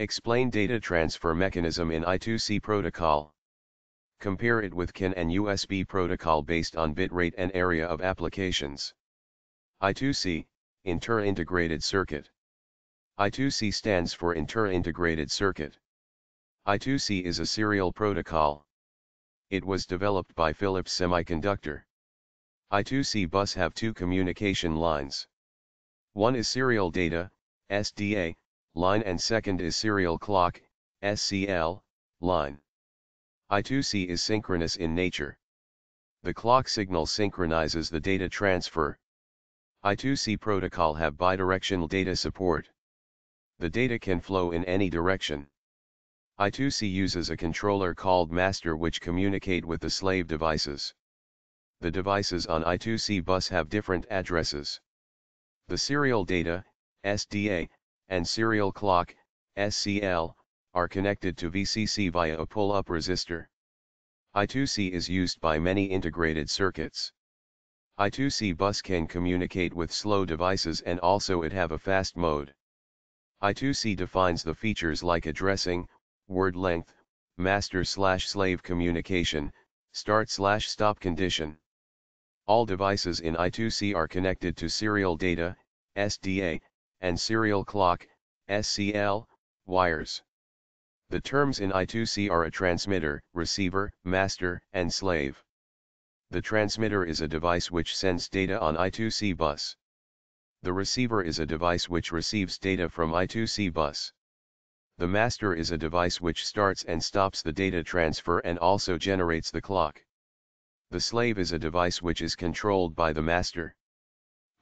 Explain data transfer mechanism in I2C protocol. Compare it with CAN and USB protocol based on bitrate and area of applications. I2C, Inter-Integrated Circuit. I2C stands for Inter-Integrated Circuit. I2C is a serial protocol. It was developed by Philips Semiconductor. I2C bus have two communication lines. One is serial data, SDA, line and second is serial clock, SCL, line. I2C is synchronous in nature. The clock signal synchronizes the data transfer. I2C protocol have bidirectional data support. The data can flow in any direction. I2C uses a controller called master which communicate with the slave devices. The devices on I2C bus have different addresses. The serial data, SDA, and serial clock, SCL, are connected to VCC via a pull-up resistor. I2C is used by many integrated circuits. I2C bus can communicate with slow devices and also it have a fast mode. I2C defines the features like addressing, word length, master slash slave communication, start slash stop condition. All devices in I2C are connected to serial data, SDA, and serial clock, SCL, wires. The terms in I2C are a transmitter, receiver, master, and slave. The transmitter is a device which sends data on I2C bus. The receiver is a device which receives data from I2C bus. The master is a device which starts and stops the data transfer and also generates the clock. The slave is a device which is controlled by the master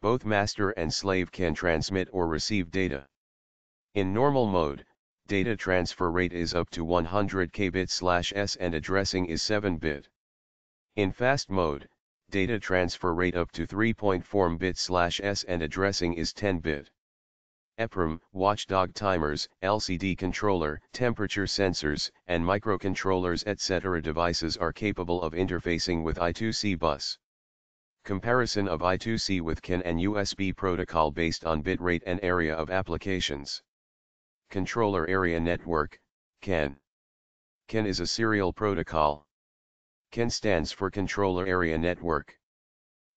both master and slave can transmit or receive data. In normal mode, data transfer rate is up to 100 kbit/s and addressing is 7 bit. In fast mode, data transfer rate up to 3.4 bit/s and addressing is 10 bit. EPROM, watchdog timers, LCD controller, temperature sensors, and microcontrollers etc. devices are capable of interfacing with I2C bus. Comparison of I2C with CAN and USB protocol based on bitrate and area of applications. Controller Area Network, CAN. CAN is a serial protocol. CAN stands for Controller Area Network.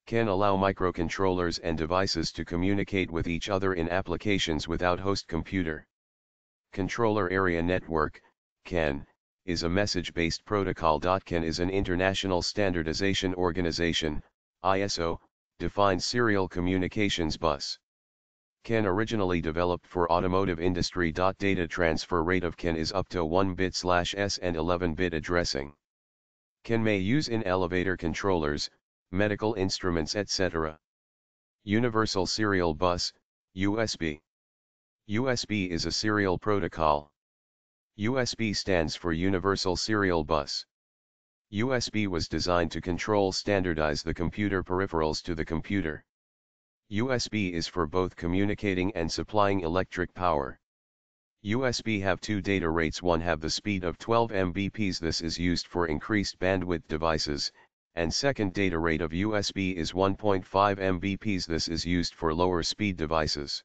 CAN allow microcontrollers and devices to communicate with each other in applications without host computer. Controller Area Network, CAN, is a message-based protocol. CAN is an international standardization organization, ISO, defines serial communications bus. CAN originally developed for automotive industry. Data transfer rate of CAN is up to 1 bit slash S and 11 bit addressing. CAN may use in elevator controllers, medical instruments etc. Universal Serial Bus, USB. USB is a serial protocol. USB stands for Universal Serial Bus. USB was designed to control standardize the computer peripherals to the computer. USB is for both communicating and supplying electric power. USB have two data rates one have the speed of 12 Mbps this is used for increased bandwidth devices, and second data rate of USB is 1.5 Mbps this is used for lower speed devices.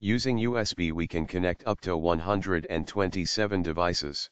Using USB we can connect up to 127 devices.